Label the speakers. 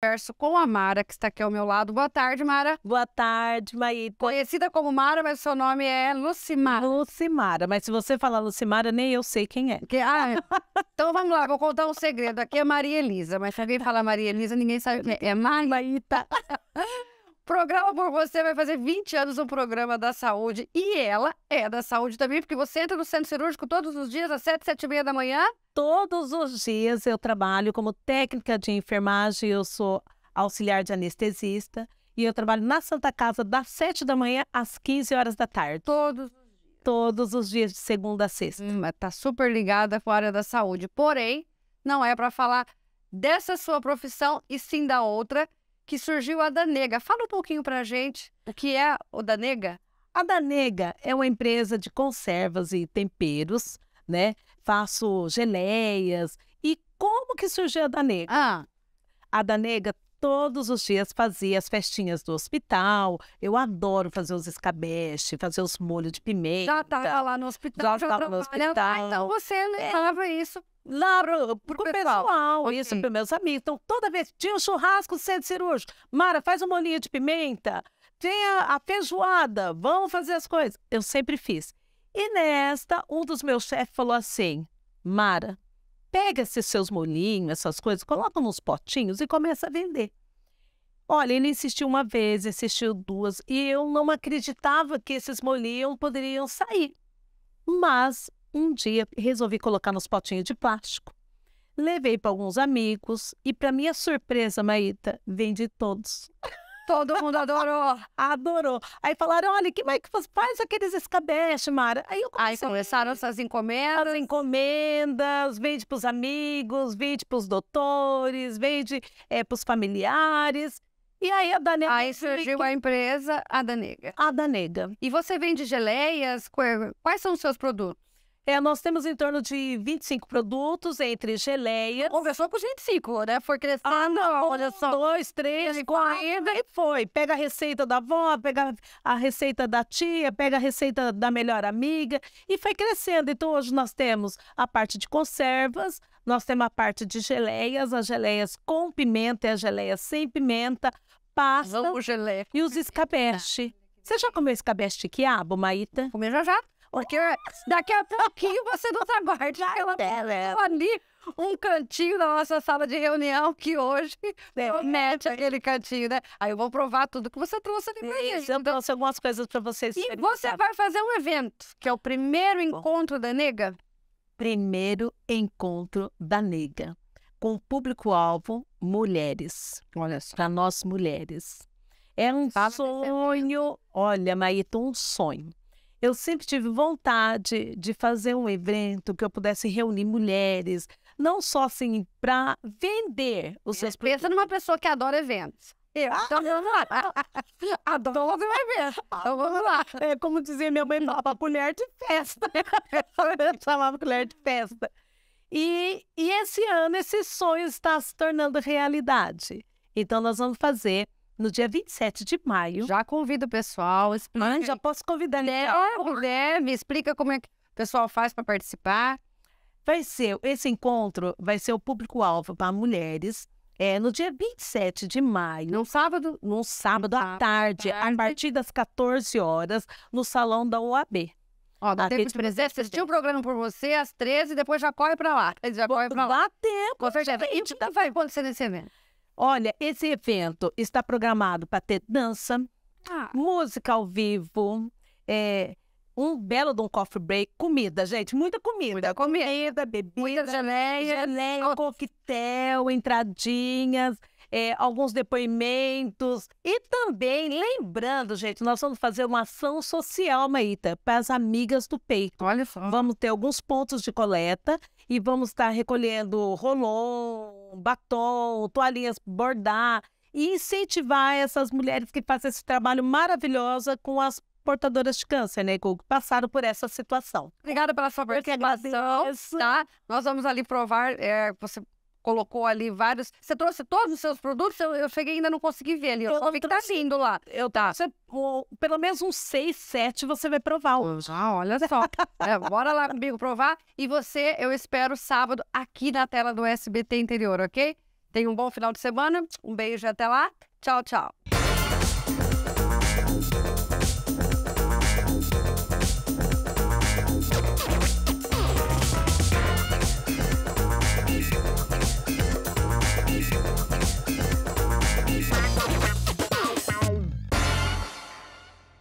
Speaker 1: converso com a Mara, que está aqui ao meu lado. Boa tarde, Mara. Boa tarde, Maíta. Conhecida como Mara, mas seu nome é Lucimara. Lucimara, mas se você falar Lucimara, nem eu sei quem é. Que, ah, é. então vamos lá, vou contar um segredo. Aqui é Maria Elisa, mas se alguém falar Maria Elisa, ninguém sabe quem é. É Maíta. Programa por Você vai fazer 20 anos um programa da saúde e ela é da saúde também, porque você entra no centro cirúrgico todos os dias às 7, 7 e meia
Speaker 2: da manhã? Todos os dias eu trabalho como técnica de enfermagem, eu sou auxiliar de anestesista e eu trabalho na Santa Casa das 7 da manhã às 15 horas da tarde. Todos todos os dias de segunda a sexta. Hum, tá super ligada
Speaker 1: com a área da saúde. Porém, não é para falar dessa sua profissão e sim da outra que surgiu a Danega. Fala um pouquinho para a gente o que é o Danega.
Speaker 2: A Danega é uma empresa de conservas e temperos, né? Faço geleias. E como que surgiu a Danega? Ah. A Danega todos os dias fazia as festinhas do hospital. Eu adoro fazer os escabeche, fazer os molhos de pimenta. Já
Speaker 1: estava lá no hospital. Já estava no ah, hospital. então você é. levava
Speaker 2: é. isso lá pro, pro, pro pessoal, pessoal okay. isso, pros meus amigos. Então, toda vez tinha um churrasco centro cirúrgico. Mara, faz um molinho de pimenta. Tinha a feijoada, vamos fazer as coisas. Eu sempre fiz. E nesta, um dos meus chefes falou assim, Mara, pega esses seus molhinhos, essas coisas, coloca nos potinhos e começa a vender. Olha, ele insistiu uma vez, insistiu duas, e eu não acreditava que esses molhinhos poderiam sair. Mas um dia resolvi colocar nos potinhos de plástico. Levei para alguns amigos e, para minha surpresa, Maíta, vendi todos. Todo mundo adorou. adorou. Aí falaram, olha, que, que faz aqueles escabeche, Mara. Aí, Aí começaram essas encomendas. As encomendas, vende para os amigos, vende para os doutores, vende é, eh, para os familiares. E aí a Danega... Aí surgiu a empresa a a Danega
Speaker 1: E você vende geleias? Quais são os seus produtos? É, nós temos em torno de
Speaker 2: 25 produtos, entre geleias. Conversou com 25, né? Foi crescendo. Ah, não. Olha só. Dois, três, e quatro. E foi. Pega a receita da avó, pega a receita da tia, pega a receita da melhor amiga. E foi crescendo. Então, hoje nós temos a parte de conservas, nós temos a parte de geleias, as geleias com pimenta e as geleias sem pimenta, pasta. Vamos geleia. E os tá. escabeche. Você já comeu escabeche de quiabo, Maíta? comeu já já. Porque daqui a pouquinho você não tá guardando
Speaker 1: né? ali um cantinho da nossa sala de reunião que hoje promete aquele cantinho, né? Aí eu vou provar tudo que você trouxe ali pra gente. Eu então trouxe algumas coisas para vocês. E você vai fazer um evento, que é o primeiro
Speaker 2: encontro da nega? Primeiro encontro da nega. Com público-alvo, mulheres. Olha só. Para nós mulheres. É um Fala sonho. Olha, Maíto, um sonho eu sempre tive vontade de fazer um evento que eu pudesse reunir mulheres, não só assim para vender os é, seus Pensa produtos. numa pessoa que adora eventos. Ah, então, eu, então vamos lá. Adoro você vai ver. Então vamos lá. É como dizia minha mãe, falava mulher de festa. Eu chamava mulher de festa. E, e esse ano esse sonho está se tornando realidade. Então nós vamos fazer no dia 27 de maio. Já convido o pessoal. Explica. Né, ah, já posso
Speaker 1: convidar. Deve, né? então. Me Explica como é que o pessoal faz para participar. Vai
Speaker 2: ser, esse encontro vai ser o público-alvo para mulheres. É no dia 27 de maio. Num sábado? Num sábado à tarde, tarde, a partir das 14 horas, no salão da OAB. Ó, dá tempo de presente. Assistiu um programa por você às 13 e depois já
Speaker 1: corre para lá. Já corre para lá. Dá tempo. Com certeza. E o que vai acontecer nesse evento?
Speaker 2: Olha, esse evento está programado para ter dança, ah. música ao vivo, é, um belo de um coffee break, comida, gente, muita comida. Muita comida. Comida, bebida, muita geleia, geleia coquetel, entradinhas. É, alguns depoimentos. E também, lembrando, gente, nós vamos fazer uma ação social, Maíta, para as amigas do peito. Olha só. Vamos ter alguns pontos de coleta e vamos estar recolhendo rolon, batom, toalhinhas bordar e incentivar essas mulheres que fazem esse trabalho maravilhoso com as portadoras de câncer, né, que passaram por essa situação. Obrigada pela sua participação, tá?
Speaker 1: Nós vamos ali provar, é, você colocou ali vários. Você trouxe todos os seus produtos? Eu, eu cheguei ainda não consegui ver ali. Eu, eu só vi que tá vindo lá. Eu tá. Você, pelo menos uns seis, sete você vai provar hoje. olha só. é, bora lá comigo provar. E você, eu espero sábado aqui na tela do SBT Interior, ok? Tenha um bom final de semana. Um beijo e até lá. Tchau, tchau.